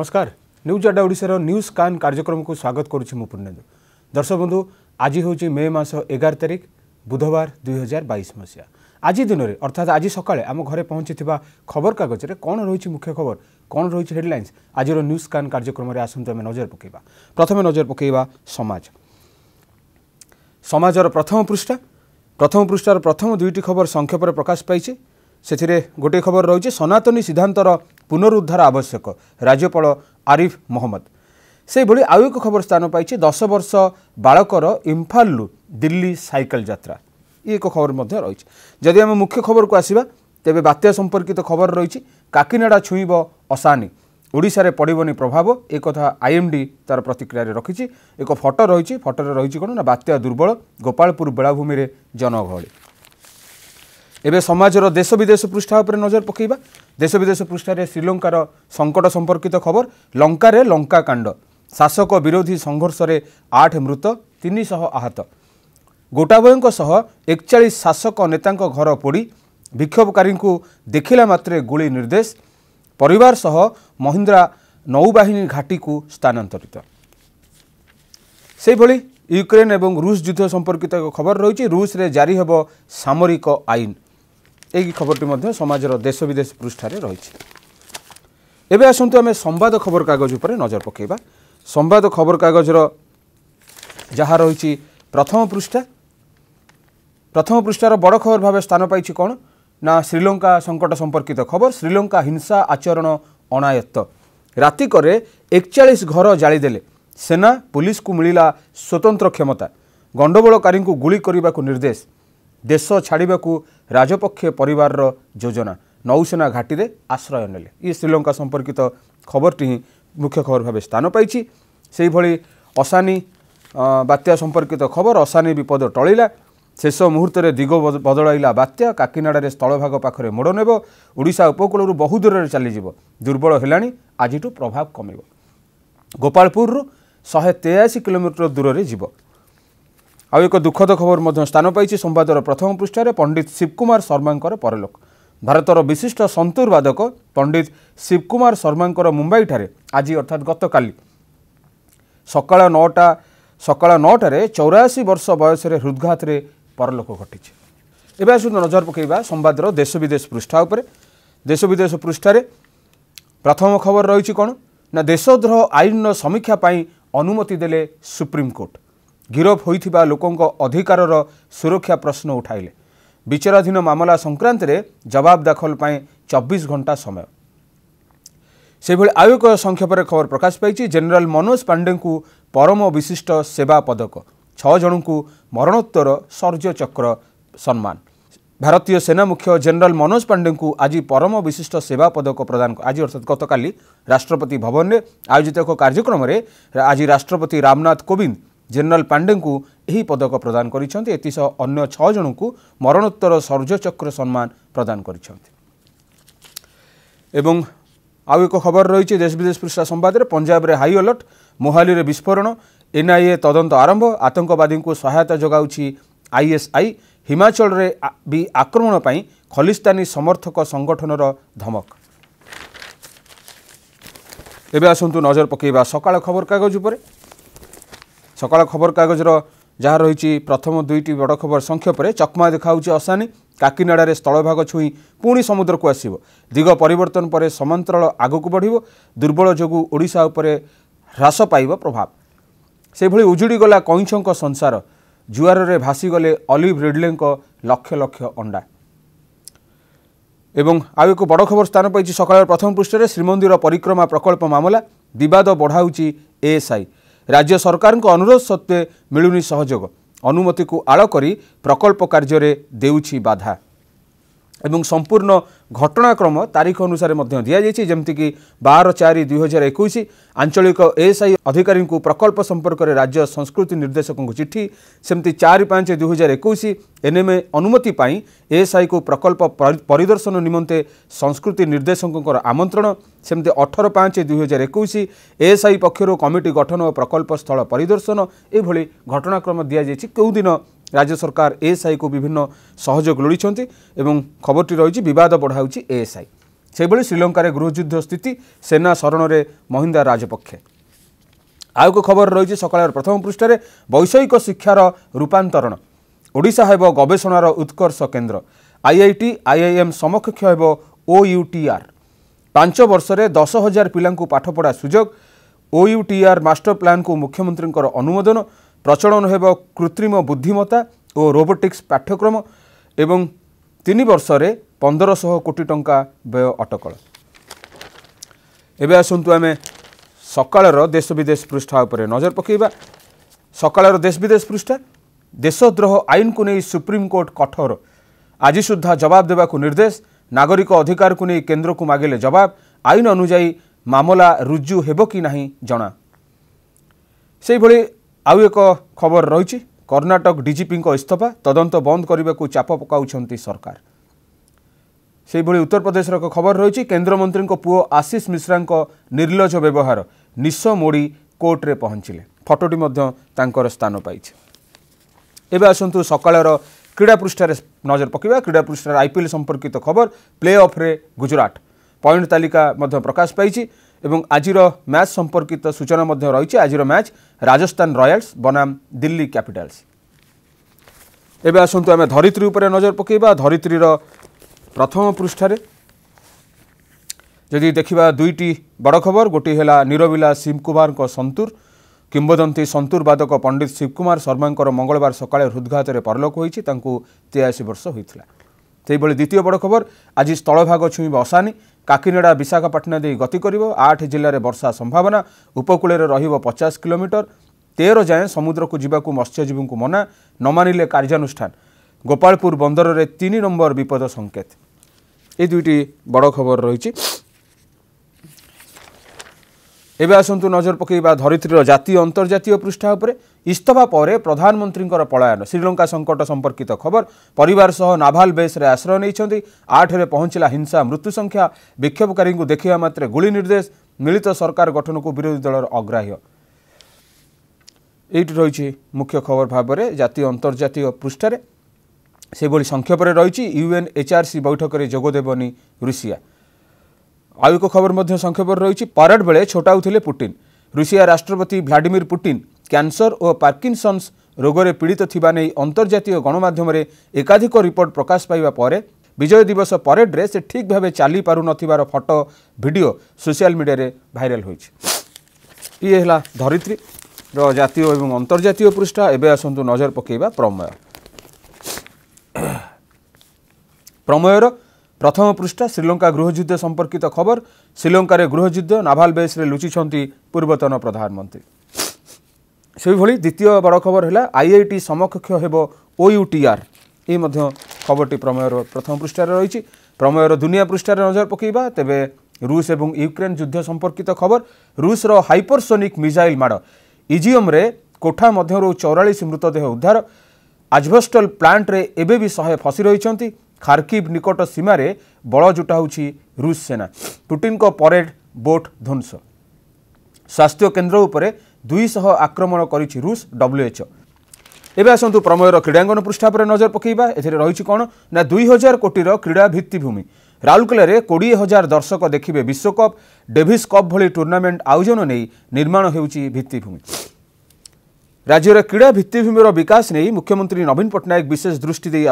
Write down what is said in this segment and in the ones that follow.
নমস্কার নিউজ আড্ডা ওড়িশার নিউজ কান কার্যক্রমকু স্বাগত করছি মু পূর্ণেন্দু দর্শক বন্ধু আজি হচ্ছে মে মাস এগার তারিখ বুধবার দুই হাজার বাইশ মশিয়া আজি দিনরে অর্থাৎ আজি সকালে আম ঘরে পৌঁছি খবরকাগজের কণ রয়েছে মুখ্য খবর কণ রয়েছে হেডলাইন্স আজির নিউজ কান কার্যক্রমে আসন্তু আমি নজর পকাইবা প্রথমে নজর পকাইবা সমাজ সমাজর প্রথম পৃষ্ঠা প্রথম পৃষ্ঠার প্রথম দুইটি খবর সংক্ষেপে প্রকাশ পাইছে ସେଥିରେ ଗୋଟିଏ ଖବର ରହିଛି ସନାତନୀ ସିଦ୍ଧାନ୍ତର ପୁନରୁଦ୍ଧାର ଆବଶ୍ୟକ ରାଜ୍ୟପାଳ ଆରିଫ୍ ମହମ୍ମଦ ସେହିଭଳି ଆଉ ଏକ ଖବର ସ୍ଥାନ ପାଇଛି ଦଶ ବର୍ଷ ବାଳକର ଇମ୍ଫାଲରୁ ଦିଲ୍ଲୀ ସାଇକେଲ ଯାତ୍ରା ଇଏ ଏକ ଖବର ମଧ୍ୟ ରହିଛି ଯଦି ଆମେ ମୁଖ୍ୟ ଖବରକୁ ଆସିବା ତେବେ ବାତ୍ୟା ସମ୍ପର୍କିତ ଖବର ରହିଛି କାକିନାଡ଼ା ଛୁଇଁବ ଅସାନି ଓଡ଼ିଶାରେ ପଡ଼ିବନି ପ୍ରଭାବ ଏ କଥା ଆଇଏମ୍ଡି ତା'ର ପ୍ରତିକ୍ରିୟାରେ ରଖିଛି ଏକ ଫଟୋ ରହିଛି ଫଟୋରେ ରହିଛି କ'ଣ ନା ବାତ୍ୟା ଦୁର୍ବଳ ଗୋପାଳପୁର ବେଳାଭୂମିରେ ଜନଗହଳି ଏବେ ସମାଜର ଦେଶ ବିଦେଶ ପୃଷ୍ଠା ଉପରେ ନଜର ପକାଇବା ଦେଶ ବିଦେଶ ପୃଷ୍ଠାରେ ଶ୍ରୀଲଙ୍କାର ସଙ୍କଟ ସମ୍ପର୍କିତ ଖବର ଲଙ୍କାରେ ଲଙ୍କାକାଣ୍ଡ ଶାସକ ବିରୋଧୀ ସଂଘର୍ଷରେ ଆଠ ମୃତ ତିନିଶହ ଆହତ ଗୋଟାବୟଙ୍କ ସହ ଏକଚାଳିଶ ଶାସକ ନେତାଙ୍କ ଘର ପୋଡ଼ି ବିକ୍ଷୋଭକାରୀଙ୍କୁ ଦେଖିଲା ମାତ୍ରେ ଗୁଳି ନିର୍ଦ୍ଦେଶ ପରିବାର ସହ ମହିନ୍ଦ୍ରା ନୌବାହିନୀ ଘାଟିକୁ ସ୍ଥାନାନ୍ତରିତ ସେହିଭଳି ୟୁକ୍ରେନ୍ ଏବଂ ରୁଷ ଯୁଦ୍ଧ ସମ୍ପର୍କିତ ଏକ ଖବର ରହିଛି ରୁଷରେ ଜାରି ହେବ ସାମରିକ ଆଇନ ଏହି ଖବରଟି ମଧ୍ୟ ସମାଜର ଦେଶ ବିଦେଶ ପୃଷ୍ଠାରେ ରହିଛି ଏବେ ଆସନ୍ତୁ ଆମେ ସମ୍ବାଦ ଖବରକାଗଜ ଉପରେ ନଜର ପକାଇବା ସମ୍ବାଦ ଖବରକାଗଜର ଯାହା ରହିଛି ପ୍ରଥମ ପୃଷ୍ଠା ପ୍ରଥମ ପୃଷ୍ଠାର ବଡ଼ ଖବର ଭାବେ ସ୍ଥାନ ପାଇଛି କ'ଣ ନା ଶ୍ରୀଲଙ୍କା ସଙ୍କଟ ସମ୍ପର୍କିତ ଖବର ଶ୍ରୀଲଙ୍କା ହିଂସା ଆଚରଣ ଅଣାୟତ୍ତ ରାତିକରେ ଏକଚାଳିଶ ଘର ଜାଳିଦେଲେ ସେନା ପୁଲିସକୁ ମିଳିଲା ସ୍ୱତନ୍ତ୍ର କ୍ଷମତା ଗଣ୍ଡଗୋଳକାରୀଙ୍କୁ ଗୁଳି କରିବାକୁ ନିର୍ଦ୍ଦେଶ ଦେଶ ଛାଡ଼ିବାକୁ ରାଜପକ୍ଷେ ପରିବାରର ଯୋଜନା ନୌସେନା ଘାଟିରେ ଆଶ୍ରୟ ନେଲେ ଇଏ ଶ୍ରୀଲଙ୍କା ସମ୍ପର୍କିତ ଖବରଟି ହିଁ ମୁଖ୍ୟ ଖବର ଭାବେ ସ୍ଥାନ ପାଇଛି ସେହିଭଳି ଅସାନୀ ବାତ୍ୟା ସମ୍ପର୍କିତ ଖବର ଅସାନୀ ବିପଦ ଟଳିଲା ଶେଷ ମୁହୂର୍ତ୍ତରେ ଦିଗ ବଦଳାଇଲା ବାତ୍ୟା କାକିନାଡ଼ାରେ ସ୍ଥଳଭାଗ ପାଖରେ ମୋଡ଼ ନେବ ଓଡ଼ିଶା ଉପକୂଳରୁ ବହୁ ଦୂରରେ ଚାଲିଯିବ ଦୁର୍ବଳ ହେଲାଣି ଆଜିଠୁ ପ୍ରଭାବ କମିବ ଗୋପାଳପୁରରୁ ଶହେ ତେୟାଅଶୀ କିଲୋମିଟର ଦୂରରେ ଯିବ ଆଉ ଏକ ଦୁଃଖଦ ଖବର ମଧ୍ୟ ସ୍ଥାନ ପାଇଛି ସମ୍ବାଦର ପ୍ରଥମ ପୃଷ୍ଠାରେ ପଣ୍ଡିତ ଶିବ କୁମାର ଶର୍ମାଙ୍କର ପରଲୋକ ଭାରତର ବିଶିଷ୍ଟ ସନ୍ତୁର ବାଦକ ପଣ୍ଡିତ ଶିବ କୁମାର ଶର୍ମାଙ୍କର ମୁମ୍ବାଇଠାରେ ଆଜି ଅର୍ଥାତ୍ ଗତକାଲି ସକାଳ ନଅଟା ସକାଳ ନଅଟାରେ ଚଉରାଅଶୀ ବର୍ଷ ବୟସରେ ହୃଦଘାତରେ ପରଲୋକ ଘଟିଛି ଏବେ ଆସନ୍ତୁ ନଜର ପକାଇବା ସମ୍ବାଦର ଦେଶ ବିଦେଶ ପୃଷ୍ଠା ଉପରେ ଦେଶ ବିଦେଶ ପୃଷ୍ଠାରେ ପ୍ରଥମ ଖବର ରହିଛି କ'ଣ ନା ଦେଶଦ୍ରୋହ ଆଇନର ସମୀକ୍ଷା ପାଇଁ ଅନୁମତି ଦେଲେ ସୁପ୍ରିମକୋର୍ଟ ଗିରଫ ହୋଇଥିବା ଲୋକଙ୍କ ଅଧିକାରର ସୁରକ୍ଷା ପ୍ରଶ୍ନ ଉଠାଇଲେ ବିଚାରାଧୀନ ମାମଲା ସଂକ୍ରାନ୍ତରେ ଜବାବ ଦାଖଲ ପାଇଁ ଚବିଶ ଘଣ୍ଟା ସମୟ ସେହିଭଳି ଆଉ ଏକ ସଂକ୍ଷେପରେ ଖବର ପ୍ରକାଶ ପାଇଛି ଜେନେରାଲ ମନୋଜ ପାଣ୍ଡେଙ୍କୁ ପରମ ବିଶିଷ୍ଟ ସେବା ପଦକ ଛଅ ଜଣଙ୍କୁ ମରଣୋତ୍ତର ସୌର୍ଯ୍ୟଚକ୍ର ସମ୍ମାନ ଭାରତୀୟ ସେନା ମୁଖ୍ୟ ଜେନେରାଲ ମନୋଜ ପାଣ୍ଡେଙ୍କୁ ଆଜି ପରମ ବିଶିଷ୍ଟ ସେବା ପଦକ ପ୍ରଦାନ ଆଜି ଅର୍ଥାତ୍ ଗତକାଲି ରାଷ୍ଟ୍ରପତି ଭବନରେ ଆୟୋଜିତ ଏକ କାର୍ଯ୍ୟକ୍ରମରେ ଆଜି ରାଷ୍ଟ୍ରପତି ରାମନାଥ କୋବିନ୍ଦ ଜେନେରାଲ ପାଣ୍ଡେଙ୍କୁ ଏହି ପଦକ ପ୍ରଦାନ କରିଛନ୍ତି ଏଥିସହ ଅନ୍ୟ ଛଅ ଜଣଙ୍କୁ ମରଣୋତ୍ତର ସୌର୍ଯ୍ୟଚକ୍ର ସମ୍ମାନ ପ୍ରଦାନ କରିଛନ୍ତି ଏବଂ ଆଉ ଏକ ଖବର ରହିଛି ଦେଶ ବିଦେଶ ପୃଷ୍ଠା ସମ୍ବାଦରେ ପଞ୍ଜାବରେ ହାଇ ଆଲର୍ଟ ମୋହାଲିରେ ବିସ୍ଫୋରଣ ଏନ୍ଆଇଏ ତଦନ୍ତ ଆରମ୍ଭ ଆତଙ୍କବାଦୀଙ୍କୁ ସହାୟତା ଯୋଗାଉଛି ଆଇଏସ୍ଆଇ ହିମାଚଳରେ ବି ଆକ୍ରମଣ ପାଇଁ ଖଲିସ୍ତାନୀ ସମର୍ଥକ ସଂଗଠନର ଧମକ ଏବେ ଆସନ୍ତୁ ନଜର ପକାଇବା ସକାଳ ଖବରକାଗଜ ଉପରେ ସକାଳ ଖବରକାଗଜର ଯାହା ରହିଛି ପ୍ରଥମ ଦୁଇଟି ବଡ଼ ଖବର ସଂକ୍ଷେପରେ ଚକମା ଦେଖାହେଉଛି ଅସାନି କାକିନାଡ଼ାରେ ସ୍ଥଳଭାଗ ଛୁଇଁ ପୁଣି ସମୁଦ୍ରକୁ ଆସିବ ଦିଗ ପରିବର୍ତ୍ତନ ପରେ ସମାନ୍ତରଳ ଆଗକୁ ବଢ଼ିବ ଦୁର୍ବଳ ଯୋଗୁଁ ଓଡ଼ିଶା ଉପରେ ହ୍ରାସ ପାଇବ ପ୍ରଭାବ ସେଭଳି ଉଜୁଡ଼ିଗଲା କଇଁଛଙ୍କ ସଂସାର ଜୁଆରରେ ଭାସିଗଲେ ଅଲିଭ୍ ରିଡ୍ଲେଙ୍କ ଲକ୍ଷ ଲକ୍ଷ ଅଣ୍ଡା ଏବଂ ଆଉ ଏକ ବଡ଼ ଖବର ସ୍ଥାନ ପାଇଛି ସକାଳ ପ୍ରଥମ ପୃଷ୍ଠରେ ଶ୍ରୀମନ୍ଦିର ପରିକ୍ରମା ପ୍ରକଳ୍ପ ମାମଲା ବିବାଦ ବଢ଼ାଉଛି ଏଏସ୍ଆଇ ରାଜ୍ୟ ସରକାରଙ୍କ ଅନୁରୋଧ ସତ୍ତ୍ୱେ ମିଳୁନି ସହଯୋଗ ଅନୁମତିକୁ ଆଳ କରି ପ୍ରକଳ୍ପ କାର୍ଯ୍ୟରେ ଦେଉଛି ବାଧା ଏବଂ ସମ୍ପୂର୍ଣ୍ଣ ଘଟଣାକ୍ରମ ତାରିଖ ଅନୁସାରେ ମଧ୍ୟ ଦିଆଯାଇଛି ଯେମିତିକି ବାର ଚାରି ଦୁଇହଜାର ଏକୋଇଶ ଆଞ୍ଚଳିକ ଏଏସ୍ଆଇ ଅଧିକାରୀଙ୍କୁ ପ୍ରକଳ୍ପ ସମ୍ପର୍କରେ ରାଜ୍ୟ ସଂସ୍କୃତି ନିର୍ଦ୍ଦେଶକଙ୍କୁ ଚିଠି ସେମିତି ଚାରି ପାଞ୍ଚ ଦୁଇହଜାର ଏକୋଇଶ ଏନ୍ଏମ୍ଏ ଅନୁମତି ପାଇଁ ଏଏସ୍ଆଇକୁ ପ୍ରକଳ୍ପ ପରିଦର୍ଶନ ନିମନ୍ତେ ସଂସ୍କୃତି ନିର୍ଦ୍ଦେଶକଙ୍କର ଆମନ୍ତ୍ରଣ ସେମିତି ଅଠର ପାଞ୍ଚ ଦୁଇହଜାର ଏକୋଇଶ ଏଏସ୍ଆଇ ପକ୍ଷରୁ କମିଟି ଗଠନ ଓ ପ୍ରକଳ୍ପ ସ୍ଥଳ ପରିଦର୍ଶନ ଏଭଳି ଘଟଣାକ୍ରମ ଦିଆଯାଇଛି କେଉଁଦିନ ରାଜ୍ୟ ସରକାର ଏଏସ୍ଆଇକୁ ବିଭିନ୍ନ ସହଯୋଗ ଲୋଡ଼ିଛନ୍ତି ଏବଂ ଖବରଟି ରହିଛି ବିବାଦ ବଢ଼ାଉଛି ଏଏସ୍ଆଇ ସେହିଭଳି ଶ୍ରୀଲଙ୍କାରେ ଗୃହଯୁଦ୍ଧ ସ୍ଥିତି ସେନା ଶରଣରେ ମହିନ୍ଦା ରାଜପକ୍ଷେ ଆଉ ଏକ ଖବର ରହିଛି ସକାଳର ପ୍ରଥମ ପୃଷ୍ଠାରେ ବୈଷୟିକ ଶିକ୍ଷାର ରୂପାନ୍ତରଣ ଓଡ଼ିଶା ହେବ ଗବେଷଣାର ଉତ୍କର୍ଷ କେନ୍ଦ୍ର ଆଇଆଇଟି ଆଇଆଇଏମ୍ ସମକକ୍ଷ ହେବ ଓୟୁଟିଆର୍ ପାଞ୍ଚ ବର୍ଷରେ ଦଶ ହଜାର ପିଲାଙ୍କୁ ପାଠପଢ଼ା ସୁଯୋଗ ଓୟୁଟିଆର୍ ମାଷ୍ଟର ପ୍ଲାନ୍କୁ ମୁଖ୍ୟମନ୍ତ୍ରୀଙ୍କର ଅନୁମୋଦନ ପ୍ରଚଳନ ହେବ କୃତ୍ରିମ ବୁଦ୍ଧିମତ୍ତା ଓ ରୋବୋଟିକ୍ସ ପାଠ୍ୟକ୍ରମ ଏବଂ ତିନି ବର୍ଷରେ ପନ୍ଦରଶହ କୋଟି ଟଙ୍କା ବ୍ୟୟ ଅଟକଳ ଏବେ ଆସନ୍ତୁ ଆମେ ସକାଳର ଦେଶ ବିଦେଶ ପୃଷ୍ଠା ଉପରେ ନଜର ପକାଇବା ସକାଳର ଦେଶ ବିଦେଶ ପୃଷ୍ଠା ଦେଶଦ୍ରୋହ ଆଇନକୁ ନେଇ ସୁପ୍ରିମକୋର୍ଟ କଠୋର ଆଜି ସୁଦ୍ଧା ଜବାବ ଦେବାକୁ ନିର୍ଦ୍ଦେଶ ନାଗରିକ ଅଧିକାରକୁ ନେଇ କେନ୍ଦ୍ରକୁ ମାଗିଲେ ଜବାବ ଆଇନ ଅନୁଯାୟୀ ମାମଲା ରୁଜୁ ହେବ କି ନାହିଁ ଜଣା ସେହିଭଳି ଆଉ ଏକ ଖବର ରହିଛି କର୍ଣ୍ଣାଟକ ଡିଜିପିଙ୍କ ଇସ୍ତଫା ତଦନ୍ତ ବନ୍ଦ କରିବାକୁ ଚାପ ପକାଉଛନ୍ତି ସରକାର ସେହିଭଳି ଉତ୍ତରପ୍ରଦେଶର ଏକ ଖବର ରହିଛି କେନ୍ଦ୍ରମନ୍ତ୍ରୀଙ୍କ ପୁଅ ଆଶିଷ ମିଶ୍ରାଙ୍କ ନିର୍ଲଜ ବ୍ୟବହାର ନିଶ ମୋଡ଼ି କୋର୍ଟରେ ପହଞ୍ଚିଲେ ଫଟୋଟି ମଧ୍ୟ ତାଙ୍କର ସ୍ଥାନ ପାଇଛି ଏବେ ଆସନ୍ତୁ ସକାଳର କ୍ରୀଡ଼ା ପୃଷ୍ଠାରେ ନଜର ପକାଇବା କ୍ରୀଡ଼ା ପୃଷ୍ଠାରେ ଆଇପିଏଲ୍ ସମ୍ପର୍କିତ ଖବର ପ୍ଲେଅଫ୍ରେ ଗୁଜୁରାଟ ପଏଣ୍ଟ ତାଲିକା ମଧ୍ୟ ପ୍ରକାଶ ପାଇଛି এবং আজির ম্যাচ সম্পর্কিত সূচনা মধ্যে রয়েছে আজির ম্যাচ রাজস্থান রয়্যালস বনাম দিল্লি ক্যাপিটালস এবে আসন্তু আমি ধরিত্রী উপরে নজর পকাইবা ধরিত্রীর প্রথম পৃষ্ঠার যদি দেখা দুইটি বড় খবর গোটি হল নিরবিলা শিবকুমারଙ୍କ সন্তুর কিংবদন্তী সন্তুর বাদক পণ্ডিত শিবকুমার শর্মাঙ্কর মঙ্গলবার সকালে হৃদঘাতের পরলোক হয়েছে তাঁকু তেয়াশি বর্ষ হয়েছিল ସେହିଭଳି ଦ୍ୱିତୀୟ ବଡ଼ ଖବର ଆଜି ସ୍ଥଳଭାଗ ଛୁଇଁବ ଅସାନି କାକିନାଡ଼ା ବିଶାଖାପାଟଣା ଦେଇ ଗତି କରିବ ଆଠ ଜିଲ୍ଲାରେ ବର୍ଷା ସମ୍ଭାବନା ଉପକୂଳରେ ରହିବ ପଚାଶ କିଲୋମିଟର ତେର ଯାଏଁ ସମୁଦ୍ରକୁ ଯିବାକୁ ମତ୍ସ୍ୟଜୀବୀଙ୍କୁ ମନା ନ ମାନିଲେ କାର୍ଯ୍ୟାନୁଷ୍ଠାନ ଗୋପାଳପୁର ବନ୍ଦରରେ ତିନି ନମ୍ବର ବିପଦ ସଙ୍କେତ ଏ ଦୁଇଟି ବଡ଼ ଖବର ରହିଛି এবে আসন্তু নজর পকাইবা ধরিত্রীর জাতীয় অন্তর্জাতীয় পৃষ্ঠা উপরে ইস্তফা পরে প্রধানমন্ত্রীঙ্কর পলায়ন শ্রীলঙ্কা সংকট সম্পর্কিত খবর পরিবার সহ নাভাল বেসরে আশ্রয় নিয়েছেন আঠরে পৌঁছিলা হিংসা মৃত্যু সংখ্যা বিক্ষোভকারী দেখা মাত্রে গুলি নির্দেশ মিলিত সরকার গঠনকু বিরোধী দলর অগ্রাহ্য এইটি রয়েছে মুখ্য খবর ভাবে জাতীয় অন্তর্জাতীয় পৃষ্ঠার সেভাবে সংক্ষেপে রয়েছে ইউএন এচআরসি বৈঠকের যোগ দেবনি ରୁଷିଆ आउँ खबर संक्षेपर रहेछ परेड बेला छोटाउँदै पुटिन रुसिया राष्ट्रपति भ्लाडिमिर पुटिन क्यानसर हो पर्किन्सन्स रोगले पीडित न्यु अन्तर्जातीय गणमाम एकाधिक रिपोर्ट प्रकाश पावर विजय दिवस परेडिकल पारुनथो भिड सोसिया मिडिया भाइराल इहाल्छ धरित र जियौ अन्तर्जातीय पृष्ठ एउटा नजर पके प्रमेय प्रमेयर প্রথম পৃষ্ঠা শ্রীলঙ্কা গৃহযুদ্ধ সম্পর্কিত খবর শ্রীলঙ্কার গৃহযুদ্ধ নাভাল বেস্রে লুচিছন্তি পূর্বতন প্রধানমন্ত্রী সেইভাবে দ্বিতীয় বড় খবর হল আইআইটি সমকক্ষ হব ওইউটিআর এই মধ্যে খবরটি প্রমেয়র প্রথম পৃষ্ঠায় রয়েছে প্রমেয়র দুনিয়া পৃষ্ঠায় নজর পকাইবা তেবে রুষ এবং ইউক্রেন যুদ্ধ সম্পর্কিত খবর রুষর হাইপরসোনিক মিসাইল মাড় ইজিএমরে কোঠা মধ্যরু চৌরাশ মৃতদেহ উদ্ধার আজভেস্টল প্লান্টরে এবে বি শহে ফসি রয়েছে খার্কিভ নিকট ସୀମାରେ ବଳ ଜୁଟାଉଛି ରୁଷ ସେନା ପୁଟିନଙ୍କ ପରେଡ୍ ବୋଟ୍ ଧ୍ୱଂସ ସ୍ୱାସ୍ଥ୍ୟ କେନ୍ଦ୍ର ଉପରେ ଦୁଇଶହ ଆକ୍ରମଣ କରିଛି ରୁଷ ଡବ୍ଲ୍ୟୁଏଚ୍ଓ ଏବେ ଆସନ୍ତୁ ପ୍ରମେୟର କ୍ରୀଡ଼ାଙ୍ଗନ ପୃଷ୍ଠା ଉପରେ ନଜର ପକାଇବା ଏଥିରେ ରହିଛି କ'ଣ ନା ଦୁଇ ହଜାର କୋଟିର କ୍ରୀଡ଼ା ଭିତ୍ତିଭୂମି ରାଉରକେଲାରେ କୋଡ଼ିଏ ହଜାର ଦର୍ଶକ ଦେଖିବେ ବିଶ୍ୱକପ୍ ଡେଭିସ୍ କପ୍ ଭଳି ଟୁର୍ଣ୍ଣାମେଣ୍ଟ ଆୟୋଜନ ନେଇ ନିର୍ମାଣ ହେଉଛି ଭିତ୍ତିଭୂମି राज्यर क्रीड़ा भित्तिभूमिर विकास नहीं मुख्यमंत्री नवीन पट्टनायक विशेष दृष्टि दे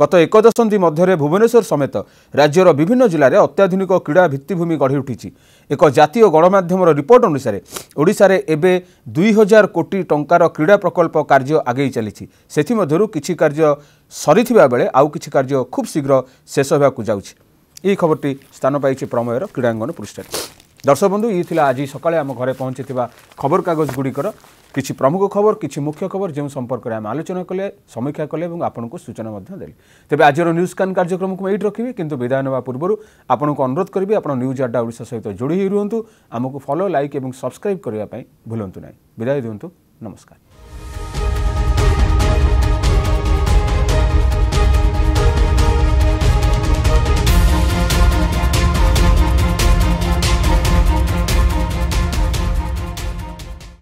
गत एक दशंधि मध्य भुवनेश्वर समेत राज्यर विभिन्न जिले में अत्याधुनिक क्रीड़ा भित्तिमि गढ़ी उठी एक जतीय गणमाध्यम रिपोर्ट अनुसार ओडार एवं दुई हजार कोटी टंकार क्रीड़ा प्रकल्प कार्य आगे चली कि कार्य सरी बेले आउ कि कार्य खूब शीघ्र शेष होगा जाऊँगी এই খবরটি স্থান পাইছে दर्शक बन्धु यी इला सहुने खबरकगज गुडिकर कि प्रमुख खबर कि मुख्य खबर जो सम्पर्कले आम आलोचना कले समीक्षा कले आउँदा सूचना तेह्र आज र न्युज कान् कार्यक्रममा एट्खि कि विदय न आउनको अनुरोध गर्ुज अड्डा सहित जोडिनु आमु फलो लब्सक्राइब भुलु नदय दिनु नमस्कार